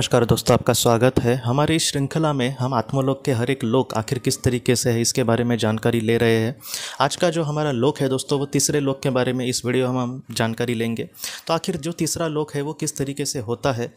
नमस्कार दोस्तों आपका स्वागत है हमारी इस श्रृंखला में हम आत्मलोक के हर एक लोक आखिर किस तरीके से है इसके बारे में जानकारी ले रहे हैं आज का जो हमारा लोक है दोस्तों वो तीसरे लोक के बारे में इस वीडियो में हम जानकारी लेंगे तो आखिर जो तीसरा लोक है वो किस तरीके से होता है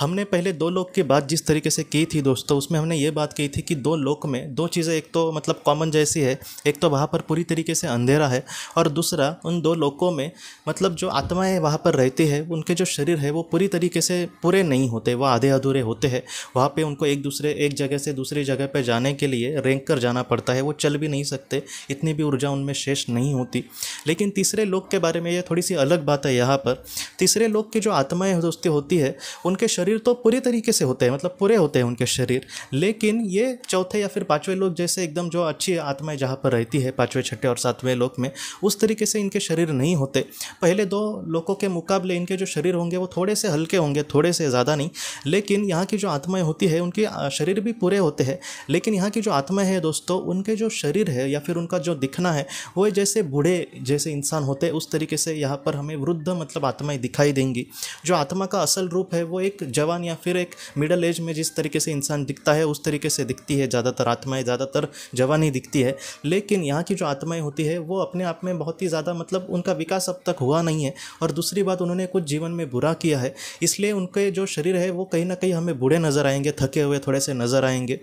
हमने पहले दो लोक की बात जिस तरीके से की थी दोस्तों उसमें हमने ये बात कही थी कि दो लोक में दो चीज़ें एक तो मतलब कॉमन जैसी है एक तो वहाँ पर पूरी तरीके से अंधेरा है और दूसरा उन दो लोकों में मतलब जो आत्माएँ वहाँ पर रहती है उनके जो शरीर है वो पूरी तरीके से पूरे नहीं होते वह आधे अधूरे होते हैं वहाँ पे उनको एक दूसरे एक जगह से दूसरी जगह पे जाने के लिए रेंक कर जाना पड़ता है वो चल भी नहीं सकते इतनी भी ऊर्जा उनमें शेष नहीं होती लेकिन तीसरे लोग के बारे में यह थोड़ी सी अलग बात है यहाँ पर तीसरे लोग की जो आत्माएँ दोस्ती होती है उनके शरीर तो पूरे तरीके से होते हैं मतलब पूरे होते हैं उनके शरीर लेकिन ये चौथे या फिर पाँचवें लोग जैसे एकदम जो अच्छी आत्माएँ जहाँ पर रहती है पाँचवें छठे और सातवें लोग में उस तरीके से इनके शरीर नहीं होते पहले दो लोगों के मुकाबले इनके जो शरीर होंगे वो थोड़े से हल्के होंगे थोड़े से ज़्यादा नहीं लेकिन यहाँ की जो आत्माएं होती है उनके शरीर भी पूरे होते हैं लेकिन यहाँ की जो आत्माएं हैं दोस्तों उनके जो शरीर है या फिर उनका जो दिखना है वो जैसे बूढ़े जैसे इंसान होते उस तरीके से यहाँ पर हमें वृद्ध मतलब आत्माएं दिखाई देंगी जो आत्मा का असल रूप है वो एक जवान या फिर एक मिडल एज में जिस तरीके से इंसान दिखता है उस तरीके से दिखती है ज़्यादातर आत्माएं ज़्यादातर जवान ही दिखती है लेकिन यहाँ की जो आत्माएं होती है वो अपने आप में बहुत ही ज़्यादा मतलब उनका विकास अब तक हुआ नहीं है और दूसरी बात उन्होंने कुछ जीवन में बुरा किया है इसलिए उनके जो शरीर है वो कहीं कहीं ना कहीं हमें बूढ़े नज़र आएंगे थके हुए थोड़े से नज़र आएंगे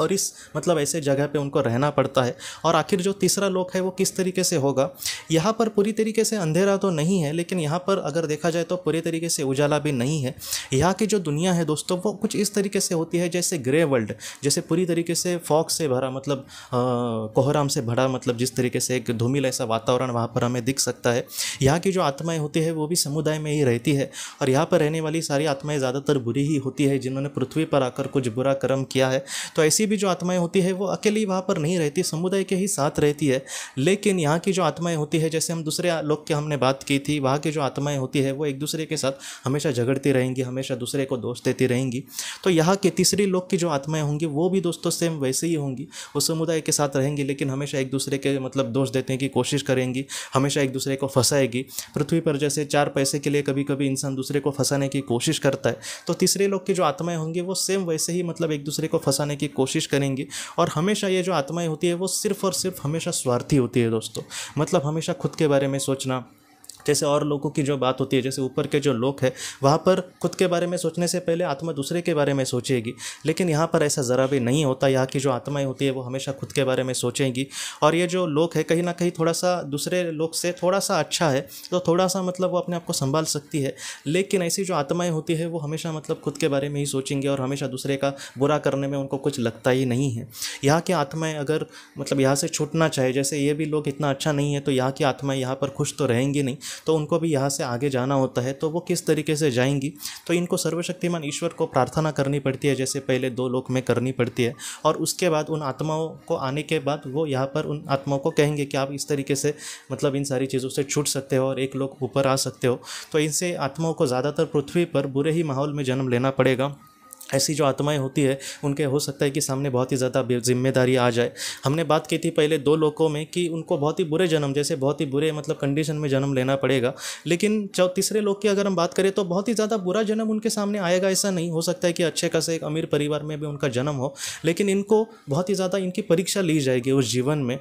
और इस मतलब ऐसे जगह पे उनको रहना पड़ता है और आखिर जो तीसरा लोक है वो किस तरीके से होगा यहाँ पर पूरी तरीके से अंधेरा तो नहीं है लेकिन यहाँ पर अगर देखा जाए तो पूरी तरीके से उजाला भी नहीं है यहाँ की जो दुनिया है दोस्तों वो कुछ इस तरीके से होती है जैसे ग्रे वर्ल्ड जैसे पूरी तरीके से फॉक से भरा मतलब कोहराम से भरा मतलब जिस तरीके से एक धूमिल ऐसा वातावरण वहाँ पर हमें दिख सकता है यहाँ की जो आत्माएँ होती है वो भी समुदाय में ही रहती है और यहाँ पर रहने वाली सारी आत्माएँ ज़्यादातर बुरी ही होती है जिन्होंने पृथ्वी पर आकर कुछ बुरा कर्म किया है तो ऐसी भी जो आत्माएं होती है वो अकेली वहाँ पर नहीं रहती समुदाय के ही साथ रहती है लेकिन यहाँ की जो आत्माएं होती है जैसे हम दूसरे लोग के हमने बात की थी वहाँ की जो आत्माएं होती है वो एक दूसरे के साथ हमेशा झगड़ती रहेंगी हमेशा दूसरे को दोष देती रहेंगी तो यहाँ के तीसरी लोग की जो आत्माएं होंगी वो भी दोस्तों सेम वैसे ही होंगी वो समुदाय के साथ रहेंगी लेकिन हमेशा एक दूसरे के मतलब दोष देने की कोशिश करेंगी हमेशा एक दूसरे को फंसाएगी पृथ्वी पर जैसे चार पैसे के लिए कभी कभी इंसान दूसरे को फंसाने की कोशिश करता है तो तीसरे लोग की जो आत्माएं होंगी वो सेम वैसे ही मतलब एक दूसरे को फंसाने की कोशिश कोशिश करेंगे और हमेशा ये जो आत्माएं होती है वो सिर्फ़ और सिर्फ हमेशा स्वार्थी होती है दोस्तों मतलब हमेशा खुद के बारे में सोचना जैसे और लोगों की जो बात होती है जैसे ऊपर के जो लोग हैं वहाँ पर खुद के बारे में सोचने से पहले आत्मा दूसरे के बारे में सोचेगी लेकिन यहाँ पर ऐसा ज़रा भी नहीं होता यहाँ की जो आत्माएँ होती है वो हमेशा खुद के बारे में सोचेंगी और ये जो लोग है कहीं ना कहीं थोड़ा सा दूसरे लोग से थोड़ा सा अच्छा है तो थोड़ा सा मतलब वो अपने आप को संभाल सकती है लेकिन ऐसी जो आत्माएँ होती है वो हमेशा मतलब खुद के बारे में ही सोचेंगे और हमेशा दूसरे का बुरा करने में उनको कुछ लगता ही नहीं है यहाँ की आत्माएँ अगर मतलब यहाँ से छूटना चाहे जैसे ये भी लोग इतना अच्छा नहीं है तो यहाँ की आत्माएँ यहाँ पर खुश तो रहेंगी नहीं तो उनको भी यहाँ से आगे जाना होता है तो वो किस तरीके से जाएंगी तो इनको सर्वशक्तिमान ईश्वर को प्रार्थना करनी पड़ती है जैसे पहले दो लोक में करनी पड़ती है और उसके बाद उन आत्माओं को आने के बाद वो यहाँ पर उन आत्माओं को कहेंगे कि आप इस तरीके से मतलब इन सारी चीज़ों से छूट सकते हो और एक लोग ऊपर आ सकते हो तो इनसे आत्माओं को ज़्यादातर पृथ्वी पर बुरे ही माहौल में जन्म लेना पड़ेगा ऐसी जो आत्माएं होती है उनके हो सकता है कि सामने बहुत ही ज़्यादा जिम्मेदारी आ जाए हमने बात की थी पहले दो लोगों में कि उनको बहुत ही बुरे जन्म जैसे बहुत ही बुरे मतलब कंडीशन में जन्म लेना पड़ेगा लेकिन जब तीसरे लोग की अगर हम बात करें तो बहुत ही ज़्यादा बुरा जन्म उनके सामने आएगा ऐसा नहीं हो सकता है कि अच्छे खासे एक अमीर परिवार में भी उनका जन्म हो लेकिन इनको बहुत ही ज़्यादा इनकी परीक्षा ली जाएगी उस जीवन में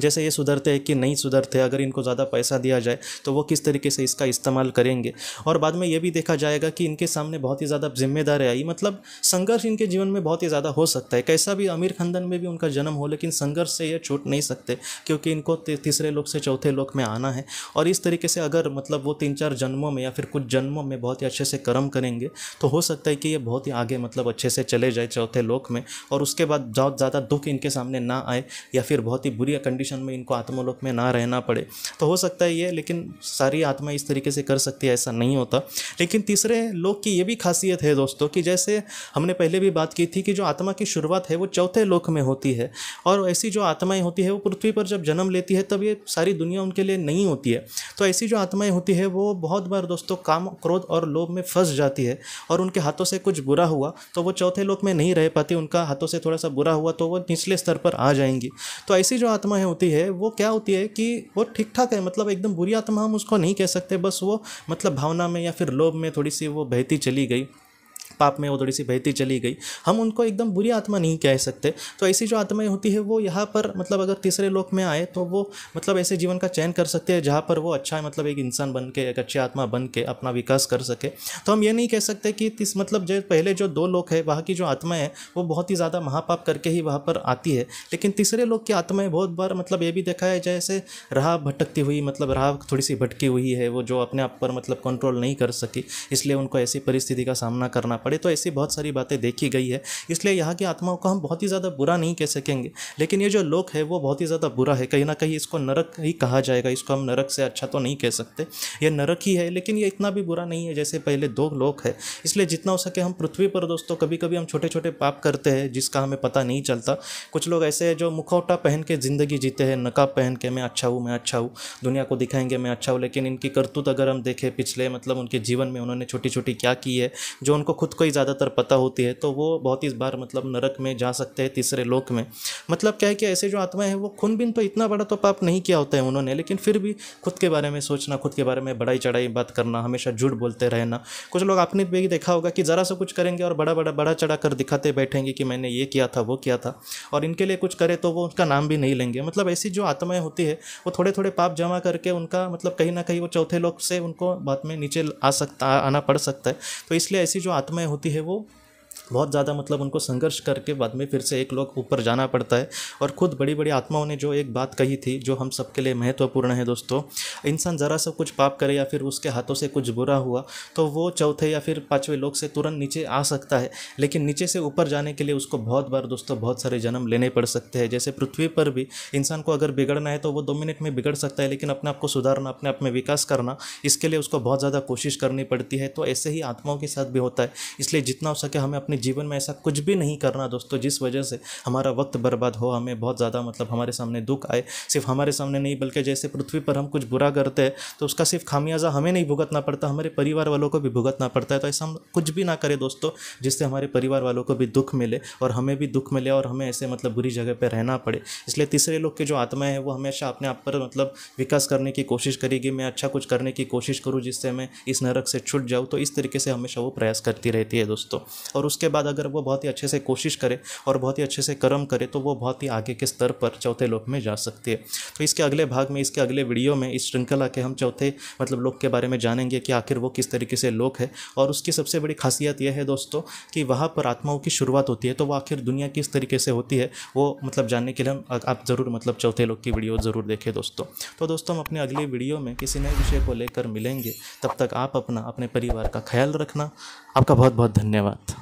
जैसे ये सुधरते हैं कि नहीं सुधरते अगर इनको ज़्यादा पैसा दिया जाए तो वो किस तरीके से इसका इस्तेमाल करेंगे और बाद में ये भी देखा जाएगा कि इनके सामने बहुत ही ज़्यादा जिम्मेदारी आई मतलब संघर्ष इनके जीवन में बहुत ही ज़्यादा हो सकता है कैसा भी अमीर खानदान में भी उनका जन्म हो लेकिन संघर्ष से ये छूट नहीं सकते क्योंकि इनको तीसरे लोक से चौथे लोक में आना है और इस तरीके से अगर मतलब वो तीन चार जन्मों में या फिर कुछ जन्मों में बहुत ही अच्छे से कर्म करेंगे तो हो सकता है कि ये बहुत ही आगे मतलब अच्छे से चले जाए चौथे लोक में और उसके बाद बहुत ज़्यादा दुख इनके सामने ना आए या फिर बहुत ही बुरी कंडीशन कंडीशन में इनको आत्मलोक में ना रहना पड़े तो हो सकता है ये लेकिन सारी आत्मा इस तरीके से कर सकती है ऐसा नहीं होता लेकिन तीसरे लोक की ये भी खासियत है दोस्तों कि जैसे हमने पहले भी बात की थी कि जो आत्मा की शुरुआत है वो चौथे लोक में होती है और ऐसी जो आत्माएं होती है वो पृथ्वी पर जब जन्म लेती है तब ये सारी दुनिया उनके लिए नहीं होती है तो ऐसी जो आत्माएं होती है वो बहुत बार दोस्तों काम क्रोध और लोभ में फंस जाती है और उनके हाथों से कुछ बुरा हुआ तो वो चौथे लोक में नहीं रह पाती उनका हाथों से थोड़ा सा बुरा हुआ तो वो निचले स्तर पर आ जाएंगी तो ऐसी जो आत्मा है होती है वो क्या होती है कि वो ठीक ठाक है मतलब एकदम बुरी आत्मा हम उसको नहीं कह सकते बस वो मतलब भावना में या फिर लोभ में थोड़ी सी वो बहती चली गई पाप में वो थोड़ी सी बहती चली गई हम उनको एकदम बुरी आत्मा नहीं कह सकते तो ऐसी जो आत्माएं होती है वो यहाँ पर मतलब अगर तीसरे लोक में आए तो वो मतलब ऐसे जीवन का चयन कर सकते हैं जहाँ पर वो अच्छा है मतलब एक इंसान बन के एक अच्छी आत्मा बन के अपना विकास कर सके तो हम ये नहीं कह सकते कि तीस मतलब जो पहले जो दो लोग है वहाँ की जो आत्माएं हैं वो बहुत ही ज़्यादा महापाप करके ही वहाँ पर आती है लेकिन तीसरे लोग की आत्माएं बहुत बार मतलब ये भी देखा है जैसे राह भटकती हुई मतलब राह थोड़ी सी भटकी हुई है वो जो अपने आप पर मतलब कंट्रोल नहीं कर सकी इसलिए उनको ऐसी परिस्थिति का सामना करना पड़ा पड़े तो ऐसी बहुत सारी बातें देखी गई है इसलिए यहाँ की आत्माओं को हम बहुत ही ज़्यादा बुरा नहीं कह सकेंगे लेकिन ये जो लोग है वो बहुत ही ज़्यादा बुरा है कहीं ना कहीं इसको नरक ही कहा जाएगा इसको हम नरक से अच्छा तो नहीं कह सकते ये नरक ही है लेकिन ये इतना भी बुरा नहीं है जैसे पहले दो लोक है इसलिए जितना हो सके हम पृथ्वी पर दोस्तों कभी कभी हम छोटे छोटे पाप करते हैं जिसका हमें पता नहीं चलता कुछ लोग ऐसे हैं जो मुखौटा पहन के ज़िंदगी जीते हैं नकाब पहन के मैं अच्छा हूँ मैं अच्छा हूँ दुनिया को दिखाएंगे मैं अच्छा हूँ लेकिन इनकी करतूत अगर हम देखें पिछले मतलब उनके जीवन में उन्होंने छोटी छोटी क्या की है जो उनको खुद खुद को ही ज़्यादातर पता होती है तो वो बहुत ही बार मतलब नरक में जा सकते हैं तीसरे लोक में मतलब क्या है कि ऐसे जो आत्माएं हैं वो खुनबिन तो इतना बड़ा तो पाप नहीं किया होता है उन्होंने लेकिन फिर भी खुद के बारे में सोचना खुद के बारे में बढ़ाई चढ़ाई बात करना हमेशा झूठ बोलते रहना कुछ लोग आपने भी देखा होगा कि ज़रा सा कुछ करेंगे और बड़ा बड़ा बड़ा चढ़ा कर दिखाते बैठेंगे कि मैंने ये किया था वो किया था और इनके लिए कुछ करे तो वो उनका नाम भी नहीं लेंगे मतलब ऐसी जो आत्माएं होती है वो थोड़े थोड़े पाप जमा करके उनका मतलब कहीं ना कहीं वो चौथे लोग से उनको बाद में नीचे आ सकता आना पड़ सकता है तो इसलिए ऐसी जो आत्माएं में होती है वो बहुत ज़्यादा मतलब उनको संघर्ष करके बाद में फिर से एक लोग ऊपर जाना पड़ता है और खुद बड़ी बड़ी आत्माओं ने जो एक बात कही थी जो हम सबके लिए महत्वपूर्ण है दोस्तों इंसान ज़रा सा कुछ पाप करे या फिर उसके हाथों से कुछ बुरा हुआ तो वो चौथे या फिर पाँचवें लोग से तुरंत नीचे आ सकता है लेकिन नीचे से ऊपर जाने के लिए उसको बहुत बार दोस्तों बहुत सारे जन्म लेने पड़ सकते हैं जैसे पृथ्वी पर भी इंसान को अगर बिगड़ना है तो वो दो मिनट में बिगड़ सकता है लेकिन अपने आप को सुधारना अपने आप में विकास करना इसके लिए उसको बहुत ज़्यादा कोशिश करनी पड़ती है तो ऐसे ही आत्माओं के साथ भी होता है इसलिए जितना हो सके हमें अपनी जीवन में ऐसा कुछ भी नहीं करना दोस्तों जिस वजह से हमारा वक्त बर्बाद हो हमें बहुत ज़्यादा मतलब हमारे सामने दुख आए सिर्फ हमारे सामने नहीं बल्कि जैसे पृथ्वी पर हम कुछ बुरा करते हैं तो उसका सिर्फ खामियाजा हमें नहीं भुगतना पड़ता हमारे परिवार वालों को भी भुगतना पड़ता है तो ऐसा हम कुछ भी ना करें दोस्तों जिससे हमारे परिवार वालों को भी दुख मिले और हमें भी दुख मिले और हमें ऐसे मतलब बुरी जगह पर रहना पड़े इसलिए तीसरे लोग की जो आत्मा है वो हमेशा अपने आप पर मतलब विकास करने की कोशिश करेगी मैं अच्छा कुछ करने की कोशिश करूँ जिससे मैं इस नरक से छुट जाऊँ तो इस तरीके से हमेशा वो प्रयास करती रहती है दोस्तों और उसके बाद अगर वो बहुत ही अच्छे से कोशिश करे और बहुत ही अच्छे से कर्म करे तो वो बहुत ही आगे के स्तर पर चौथे लोक में जा सकती है तो इसके अगले भाग में इसके अगले वीडियो में इस श्रृंखला के हम चौथे मतलब लोक के बारे में जानेंगे कि आखिर वो किस तरीके से लोक है और उसकी सबसे बड़ी खासियत यह है दोस्तों कि वहाँ पर आत्माओं की शुरुआत होती है तो वो आखिर दुनिया किस तरीके से होती है वो मतलब जानने के लिए हम आप ज़रूर मतलब चौथे लोग की वीडियो ज़रूर देखें दोस्तों तो दोस्तों हम अपने अगले वीडियो में किसी नए विषय को लेकर मिलेंगे तब तक आप अपना अपने परिवार का ख्याल रखना आपका बहुत बहुत धन्यवाद